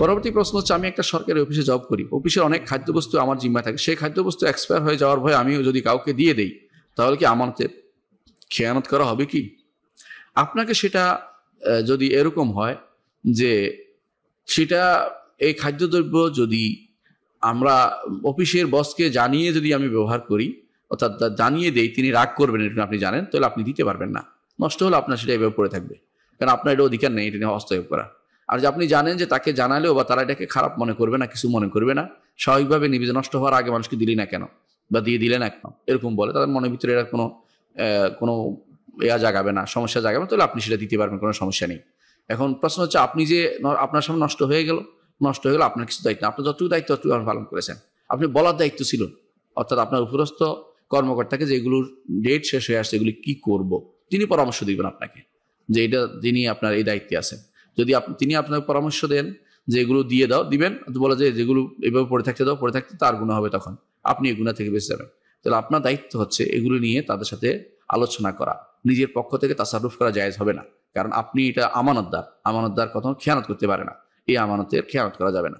পরবর্তী প্রশ্ন হচ্ছে আমি একটা সরকারি অফিসে জব করি অফিসের অনেক খাদ্যবস্তু আমার জিম্মায় থাকে সেই খাদ্যবস্তু এক্সপায়ার হয়ে যাওয়ার ভয়ে আমিও যদি কাউকে দিয়ে দেই তাহলে কি আমাকে খেয়ানত করা হবে কি আপনাকে সেটা যদি এরকম হয় যে সেটা এই খাদ্যদ্রব্য যদি আমরা অফিসের বসকে জানিয়ে যদি আমি ব্যবহার করি অর্থাৎ জানিয়ে দেই তিনি রাগ করবেন এটা আপনি জানেন তাহলে আপনি দিতে পারবেন না নষ্ট হলে আপনার সেটা এভাবে পড়ে থাকবে কারণ আপনার এটা অধিকার নেই এটা নিয়ে হস্তক্ষেপ করা আর যে আপনি জানেন যে তাকে জানালেও বা তারা এটাকে খারাপ মনে করবে না কিছু মনে করবে না স্বাভাবিকভাবে নিবেদন নষ্ট হওয়ার আগে মানুষকে দিলি না কেন বা দিয়ে দিলে না কেন এরকম বলে তাদের মনের ভিতরে এরা কোনো কোনো ইয়া জাগাবে না সমস্যা জাগাবে না তাহলে আপনি সেটা দিতে পারবেন কোনো সমস্যা নেই এখন প্রশ্ন হচ্ছে আপনি যে আপনার সামনে নষ্ট হয়ে গেল নষ্ট হয়ে গেল আপনার কিছু দায়িত্ব আপনার যতটুকু দায়িত্ব ততটুকু পালন করেছেন আপনি বলার দায়িত্ব ছিল অর্থাৎ আপনার উপরস্থ কর্মকর্তাকে যেগুলোর ডেট শেষ হয়ে আসছে এগুলি কি করব তিনি পরামর্শ দিবেন আপনাকে যে এটা তিনি আপনার এই দায়িত্বে আছেন যদি তিনি আপনাকে পরামর্শ দেন যে এগুলো দিয়ে দাও দিবেন বলা যায় যেগুলো এভাবে পড়ে থাকতে দাও পড়ে থাকতে তার গুণা হবে তখন আপনি এই গুণা থেকে বেঁচে যাবেন তাহলে আপনার দায়িত্ব হচ্ছে এগুলো নিয়ে তাদের সাথে আলোচনা করা নিজের পক্ষ থেকে তাসারুফ করা জায়েজ হবে না কারণ আপনি এটা আমানতদার আমানতদার কথা খেয়ানত করতে পারে না এই আমানতের খেয়ানত করা যাবে না